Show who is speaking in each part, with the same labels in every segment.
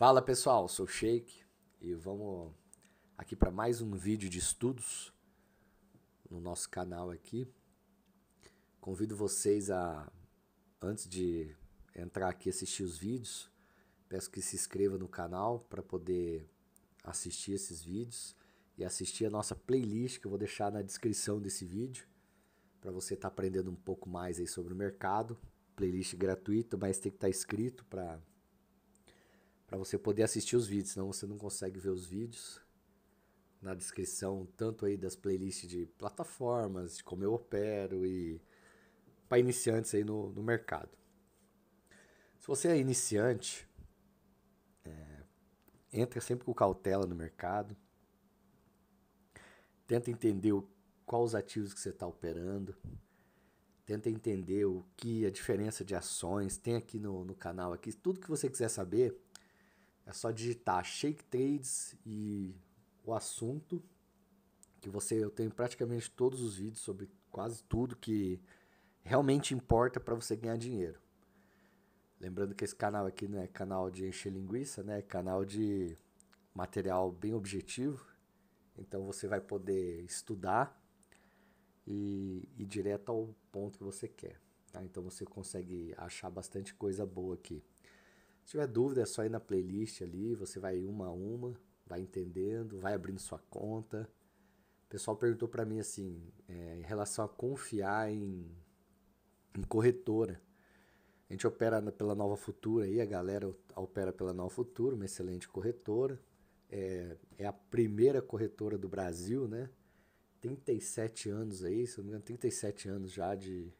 Speaker 1: Fala pessoal, sou o Sheik e vamos aqui para mais um vídeo de estudos no nosso canal aqui. Convido vocês a, antes de entrar aqui assistir os vídeos, peço que se inscreva no canal para poder assistir esses vídeos e assistir a nossa playlist que eu vou deixar na descrição desse vídeo para você estar tá aprendendo um pouco mais aí sobre o mercado. Playlist gratuita, mas tem que estar tá inscrito para para você poder assistir os vídeos, senão você não consegue ver os vídeos. Na descrição, tanto aí das playlists de plataformas, de como eu opero e para iniciantes aí no, no mercado. Se você é iniciante, é, entra sempre com cautela no mercado. Tenta entender o, quais os ativos que você está operando. Tenta entender o que a diferença de ações tem aqui no, no canal. aqui Tudo que você quiser saber, é só digitar Shake Trades e o assunto que você eu tenho praticamente todos os vídeos sobre quase tudo que realmente importa para você ganhar dinheiro. Lembrando que esse canal aqui não é canal de encher linguiça, né? É canal de material bem objetivo. Então você vai poder estudar e ir direto ao ponto que você quer. Tá? Então você consegue achar bastante coisa boa aqui. Se tiver dúvida, é só ir na playlist ali, você vai uma a uma, vai entendendo, vai abrindo sua conta. O pessoal perguntou para mim assim, é, em relação a confiar em, em corretora. A gente opera pela Nova Futura aí, a galera opera pela Nova Futura, uma excelente corretora. É, é a primeira corretora do Brasil, né? 37 anos aí, se não me engano, 37 anos já de,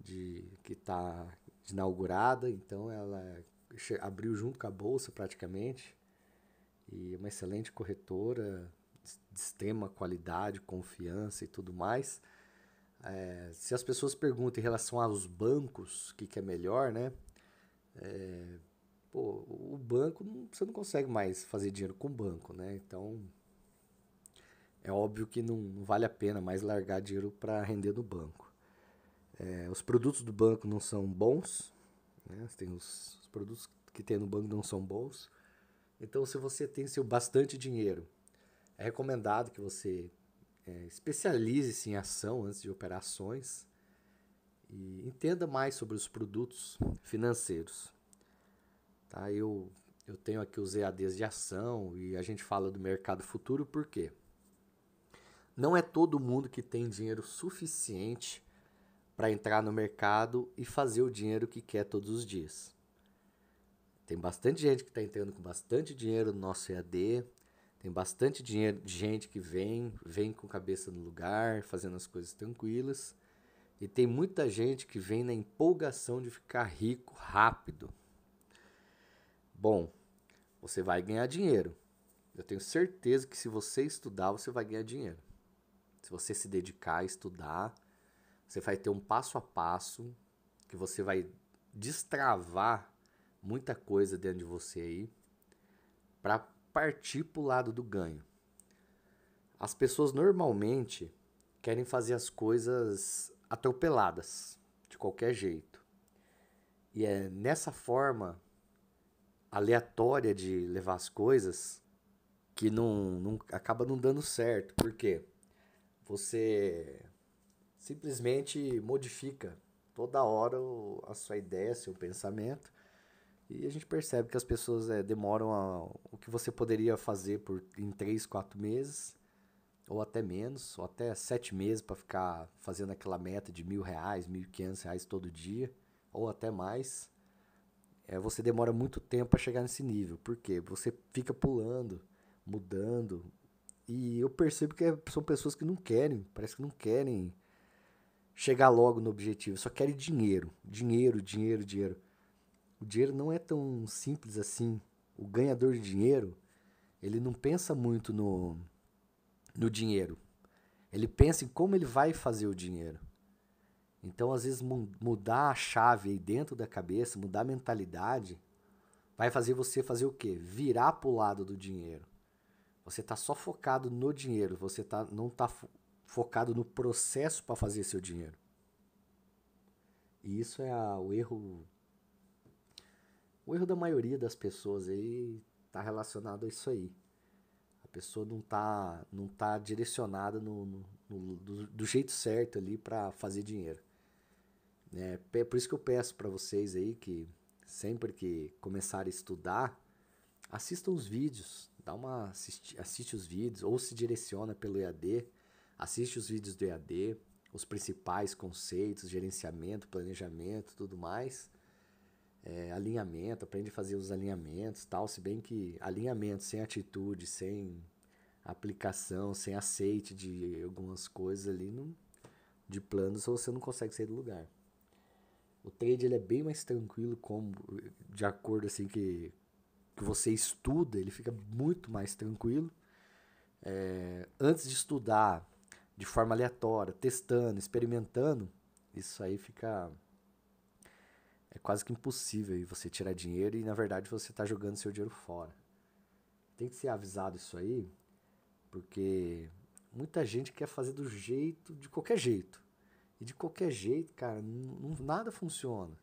Speaker 1: de que tá inaugurada, então ela abriu junto com a bolsa praticamente. E uma excelente corretora, de extrema qualidade, confiança e tudo mais. É, se as pessoas perguntam em relação aos bancos, o que, que, é melhor, né? É, pô, o banco, você não consegue mais fazer dinheiro com o banco, né? Então, é óbvio que não, não vale a pena mais largar dinheiro para render no banco. É, os produtos do banco não são bons, né? tem os, os, produtos que tem no banco não são bons. Então, se você tem seu bastante dinheiro, é recomendado que você é, especialize-se em ação antes de operações e entenda mais sobre os produtos financeiros. Tá? Eu, eu tenho aqui os EADs de ação e a gente fala do mercado futuro por quê? Não é todo mundo que tem dinheiro suficiente para entrar no mercado e fazer o dinheiro que quer todos os dias. Tem bastante gente que está entrando com bastante dinheiro no nosso EAD, tem bastante dinheiro, gente que vem, vem com cabeça no lugar, fazendo as coisas tranquilas. E tem muita gente que vem na empolgação de ficar rico rápido. Bom, você vai ganhar dinheiro. Eu tenho certeza que se você estudar, você vai ganhar dinheiro. Se você se dedicar a estudar, você vai ter um passo a passo que você vai destravar muita coisa dentro de você aí para partir para o lado do ganho. As pessoas normalmente querem fazer as coisas atropeladas, de qualquer jeito. E é nessa forma aleatória de levar as coisas que não, não acaba não dando certo. Por quê? Você simplesmente modifica toda hora o, a sua ideia, seu pensamento. E a gente percebe que as pessoas é, demoram a, o que você poderia fazer por, em 3, 4 meses, ou até menos, ou até 7 meses para ficar fazendo aquela meta de mil reais, mil e quinhentos reais todo dia, ou até mais. É, você demora muito tempo para chegar nesse nível. Por quê? Você fica pulando, mudando. E eu percebo que é, são pessoas que não querem, parece que não querem chegar logo no objetivo, só querem dinheiro, dinheiro, dinheiro, dinheiro. O dinheiro não é tão simples assim. O ganhador de dinheiro, ele não pensa muito no, no dinheiro. Ele pensa em como ele vai fazer o dinheiro. Então, às vezes, mudar a chave aí dentro da cabeça, mudar a mentalidade, vai fazer você fazer o quê? Virar para o lado do dinheiro. Você está só focado no dinheiro, você tá, não está focado no processo para fazer seu dinheiro. E isso é a, o erro. O erro da maioria das pessoas aí está relacionado a isso aí. A pessoa não tá, não tá direcionada no, no, no do, do, jeito certo ali para fazer dinheiro. É, é por isso que eu peço para vocês aí que sempre que começar a estudar, assistam os vídeos, dá uma assiste, assiste os vídeos ou se direciona pelo EAD Assiste os vídeos do EAD, os principais conceitos, gerenciamento, planejamento, tudo mais. É, alinhamento, aprende a fazer os alinhamentos tal, se bem que alinhamento sem atitude, sem aplicação, sem aceite de algumas coisas ali de planos, você não consegue sair do lugar. O trade ele é bem mais tranquilo como de acordo assim que, que você estuda, ele fica muito mais tranquilo. É, antes de estudar, de forma aleatória, testando, experimentando, isso aí fica é quase que impossível você tirar dinheiro e na verdade você está jogando seu dinheiro fora. Tem que ser avisado isso aí, porque muita gente quer fazer do jeito, de qualquer jeito. E de qualquer jeito, cara, não, nada funciona.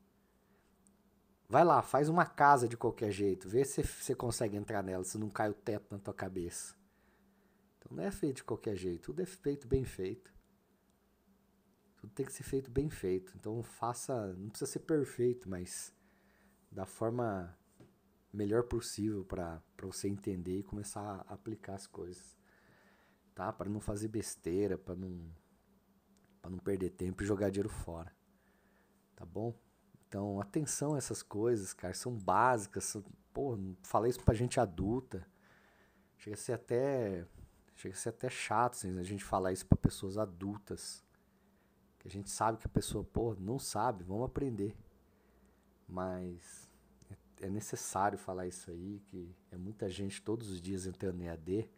Speaker 1: Vai lá, faz uma casa de qualquer jeito, vê se você consegue entrar nela, se não cai o teto na tua cabeça. Então não é feito de qualquer jeito, tudo é feito bem feito. Tudo tem que ser feito bem feito. Então faça, não precisa ser perfeito, mas da forma melhor possível para você entender e começar a aplicar as coisas. Tá? Para não fazer besteira, para não para não perder tempo e jogar dinheiro fora. Tá bom? Então, atenção a essas coisas, cara, são básicas, são, pô, falei isso pra gente adulta. Chega a ser até Chega a ser até chato assim, a gente falar isso para pessoas adultas. Que a gente sabe que a pessoa, pô, não sabe, vamos aprender. Mas é necessário falar isso aí, que é muita gente todos os dias entrando em EAD,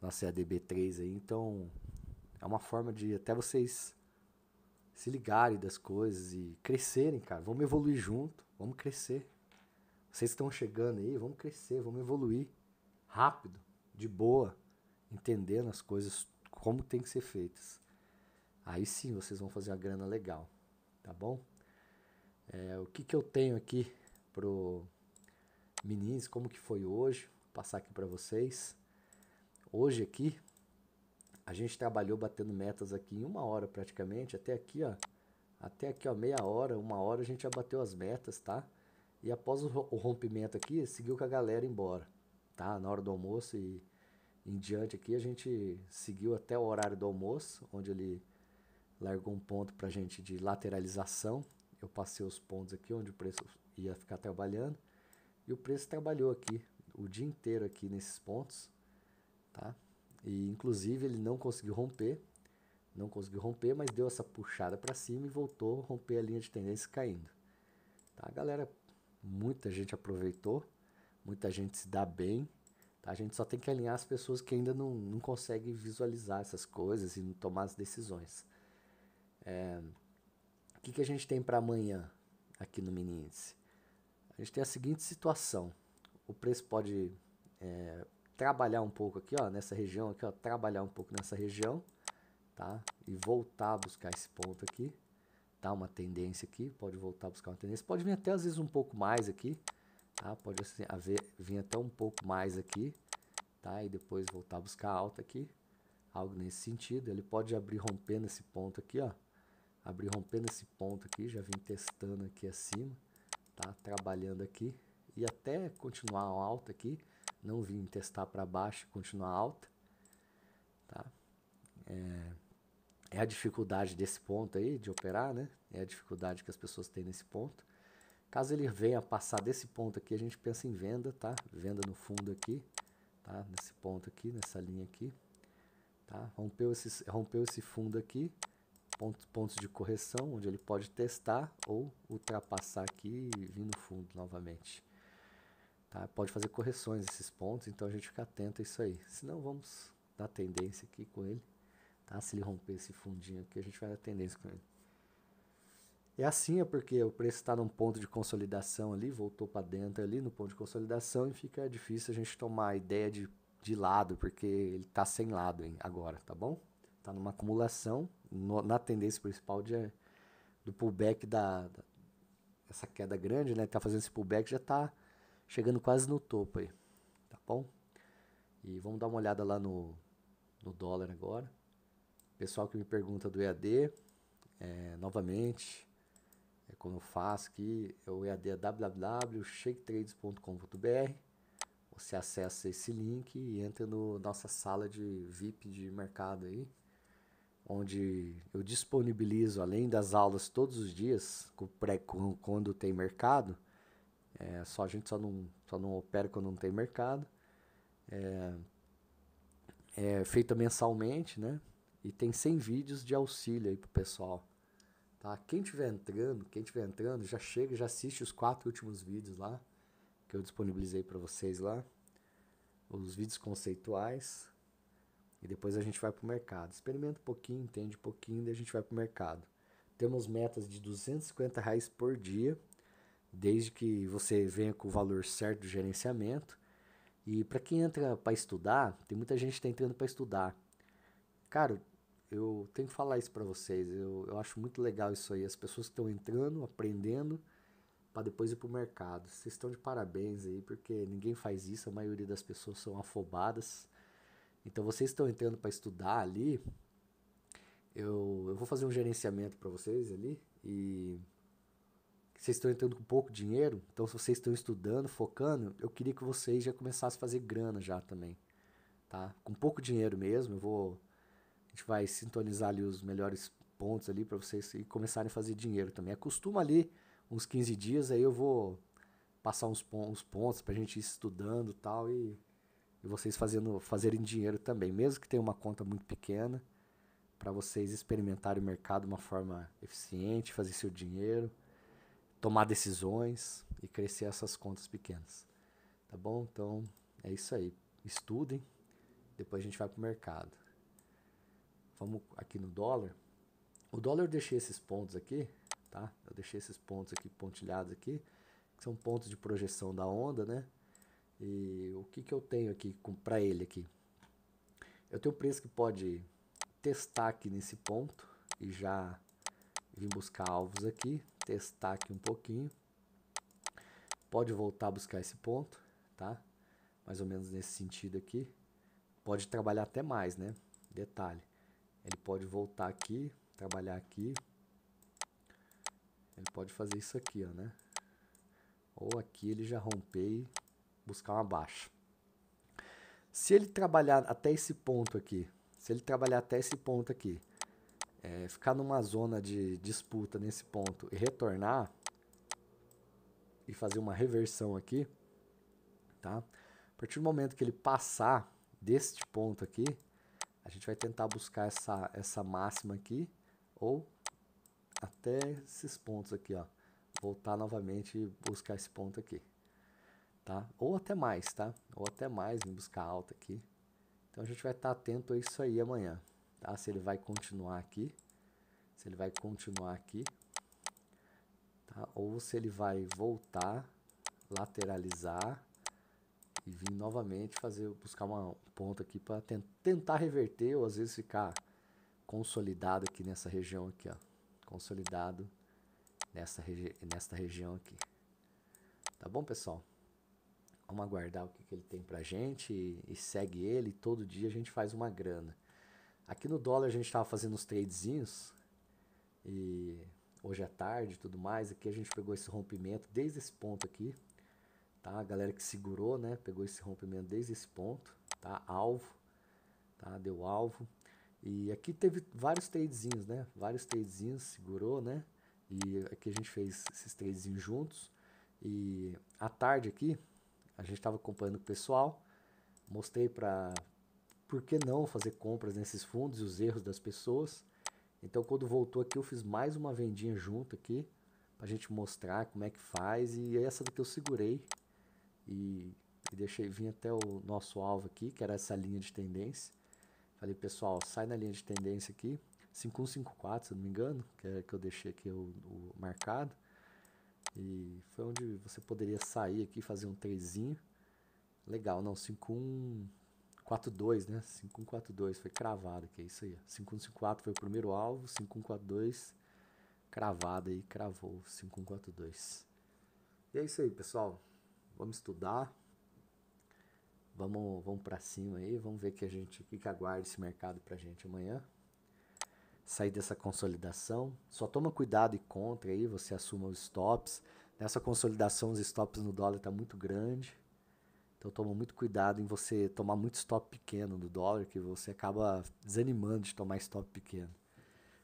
Speaker 1: nossa EADB3 aí, então é uma forma de até vocês se ligarem das coisas e crescerem, cara. Vamos evoluir junto, vamos crescer. Vocês estão chegando aí, vamos crescer, vamos evoluir rápido, de boa entendendo as coisas como tem que ser feitas. Aí sim vocês vão fazer uma grana legal, tá bom? É, o que, que eu tenho aqui pro meninos, como que foi hoje, vou passar aqui para vocês. Hoje aqui a gente trabalhou batendo metas aqui em uma hora praticamente, até aqui ó, até aqui ó, meia hora, uma hora a gente já bateu as metas, tá? E após o rompimento aqui, seguiu com a galera embora, tá? Na hora do almoço e em diante aqui, a gente seguiu até o horário do almoço, onde ele largou um ponto para a gente de lateralização. Eu passei os pontos aqui onde o preço ia ficar trabalhando. E o preço trabalhou aqui o dia inteiro aqui nesses pontos, tá? E inclusive ele não conseguiu romper, não conseguiu romper, mas deu essa puxada para cima e voltou a romper a linha de tendência caindo. Tá, galera, muita gente aproveitou, muita gente se dá bem, a gente só tem que alinhar as pessoas que ainda não, não conseguem visualizar essas coisas e tomar as decisões. É, o que, que a gente tem para amanhã aqui no mini índice? A gente tem a seguinte situação. O preço pode é, trabalhar um pouco aqui, ó, nessa região aqui, ó, trabalhar um pouco nessa região, tá? E voltar a buscar esse ponto aqui, tá? Uma tendência aqui, pode voltar a buscar uma tendência, pode vir até às vezes um pouco mais aqui, Tá? Pode assim, haver, vir até um pouco mais aqui, tá? E depois voltar a buscar alta aqui. Algo nesse sentido. Ele pode abrir rompendo esse ponto aqui, ó. Abrir rompendo esse ponto aqui, já vim testando aqui acima, tá? Trabalhando aqui. E até continuar alta aqui. Não vim testar para baixo e continuar alta, tá? É, é a dificuldade desse ponto aí de operar, né? É a dificuldade que as pessoas têm nesse ponto. Caso ele venha passar desse ponto aqui, a gente pensa em venda, tá? Venda no fundo aqui, tá? Nesse ponto aqui, nessa linha aqui, tá? Rompeu esse, rompeu esse fundo aqui, pontos, pontos de correção, onde ele pode testar ou ultrapassar aqui e vir no fundo novamente. Tá? Pode fazer correções esses pontos, então a gente fica atento a isso aí. Senão vamos dar tendência aqui com ele, tá? Se ele romper esse fundinho aqui, a gente vai dar tendência com ele. E é assim é porque o preço está num ponto de consolidação ali, voltou para dentro ali no ponto de consolidação e fica difícil a gente tomar a ideia de, de lado, porque ele está sem lado hein, agora, tá bom? Está numa acumulação, no, na tendência principal de, do pullback da, da essa queda grande, né? Tá fazendo esse pullback, já tá chegando quase no topo aí, tá bom? E vamos dar uma olhada lá no, no dólar agora. Pessoal que me pergunta do EAD, é, novamente, é como faz, que é o EAD é www.shaketrades.com.br. Você acessa esse link e entra na no nossa sala de VIP de mercado aí, onde eu disponibilizo, além das aulas todos os dias, quando tem mercado, é, só a gente só não, só não opera quando não tem mercado. É, é feita mensalmente, né? E tem 100 vídeos de auxílio aí pro pessoal. Tá? Quem tiver entrando, quem tiver entrando, já chega, já assiste os quatro últimos vídeos lá que eu disponibilizei para vocês lá, os vídeos conceituais e depois a gente vai para o mercado. Experimenta um pouquinho, entende um pouquinho, daí a gente vai para o mercado. Temos metas de 250 reais por dia, desde que você venha com o valor certo do gerenciamento. E para quem entra para estudar, tem muita gente que está entrando para estudar. Cara, eu tenho que falar isso para vocês. Eu, eu acho muito legal isso aí. As pessoas que estão entrando, aprendendo, para depois ir para o mercado. Vocês estão de parabéns aí, porque ninguém faz isso. A maioria das pessoas são afobadas. Então, vocês estão entrando para estudar ali. Eu, eu vou fazer um gerenciamento para vocês ali. E vocês estão entrando com pouco dinheiro. Então, se vocês estão estudando, focando, eu queria que vocês já começassem a fazer grana já também. Tá? Com pouco dinheiro mesmo, eu vou a gente vai sintonizar ali os melhores pontos ali para vocês começarem a fazer dinheiro também. Acostuma ali uns 15 dias, aí eu vou passar uns, uns pontos para a gente ir estudando tal, e, e vocês fazendo, fazerem dinheiro também. Mesmo que tenha uma conta muito pequena, para vocês experimentarem o mercado de uma forma eficiente, fazer seu dinheiro, tomar decisões e crescer essas contas pequenas. Tá bom? Então é isso aí. Estudem, depois a gente vai para o mercado. Vamos aqui no dólar. O dólar eu deixei esses pontos aqui, tá? Eu deixei esses pontos aqui pontilhados aqui, que são pontos de projeção da onda, né? E o que, que eu tenho aqui para ele aqui? Eu tenho um preço que pode testar aqui nesse ponto e já vir buscar alvos aqui, testar aqui um pouquinho. Pode voltar a buscar esse ponto, tá? Mais ou menos nesse sentido aqui. Pode trabalhar até mais, né? Detalhe. Ele pode voltar aqui, trabalhar aqui. Ele pode fazer isso aqui, ó, né? Ou aqui ele já rompeu, e buscar uma baixa. Se ele trabalhar até esse ponto aqui, se ele trabalhar até esse ponto aqui, é, ficar numa zona de disputa nesse ponto e retornar e fazer uma reversão aqui, tá? A partir do momento que ele passar deste ponto aqui, a gente vai tentar buscar essa, essa máxima aqui, ou até esses pontos aqui, ó. Voltar novamente e buscar esse ponto aqui, tá? Ou até mais, tá? Ou até mais, em buscar alta aqui. Então a gente vai estar atento a isso aí amanhã, tá? Se ele vai continuar aqui, se ele vai continuar aqui, tá? Ou se ele vai voltar, lateralizar e vim novamente fazer buscar uma, um ponto aqui para tentar reverter ou às vezes ficar consolidado aqui nessa região aqui, ó. Consolidado nessa regi nesta região aqui. Tá bom, pessoal? Vamos aguardar o que, que ele tem para gente e, e, segue ele. Todo dia a gente faz uma grana. Aqui no dólar a gente estava fazendo uns tradezinhos e hoje à tarde e tudo mais. Aqui a gente pegou esse rompimento desde esse ponto aqui tá? A galera que segurou, né? Pegou esse rompimento desde esse ponto, tá? Alvo, tá? Deu alvo. E aqui teve vários tradezinhos, né? Vários tradezinhos, segurou, né? E aqui a gente fez esses tradezinhos juntos. E à tarde aqui, a gente estava acompanhando o pessoal. Mostrei para por que não fazer compras nesses fundos e os erros das pessoas. Então quando voltou aqui, eu fiz mais uma vendinha junto aqui, para a gente mostrar como é que faz. E essa do que eu segurei, e, e deixei vir até o nosso alvo aqui, que era essa linha de tendência. Falei, pessoal, sai na linha de tendência aqui, 5154, se não me engano, que é que eu deixei aqui o, o marcado. E foi onde você poderia sair aqui fazer um trezinho. Legal, não, 5142, né? 5142 foi cravado, que é isso aí. 5154 foi o primeiro alvo, 5142 cravado aí, cravou 5142. E é isso aí, pessoal vamos estudar, vamos, vamos para cima aí, vamos ver que a gente, que, que aguarda esse mercado para a gente amanhã. Sair dessa consolidação. Só toma cuidado e contra aí, você assuma os stops. Nessa consolidação, os stops no dólar tá muito grande. Então toma muito cuidado em você tomar muito stop pequeno do dólar, que você acaba desanimando de tomar stop pequeno.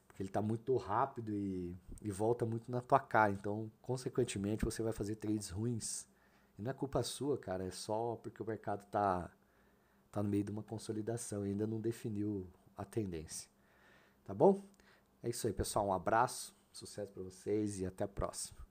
Speaker 1: Porque ele está muito rápido e, e volta muito na tua cara. Então, consequentemente, você vai fazer trades ruins. E não é culpa sua, cara, é só porque o mercado tá, tá no meio de uma consolidação e ainda não definiu a tendência. Tá bom? É isso aí, pessoal. Um abraço, sucesso para vocês e até a próxima.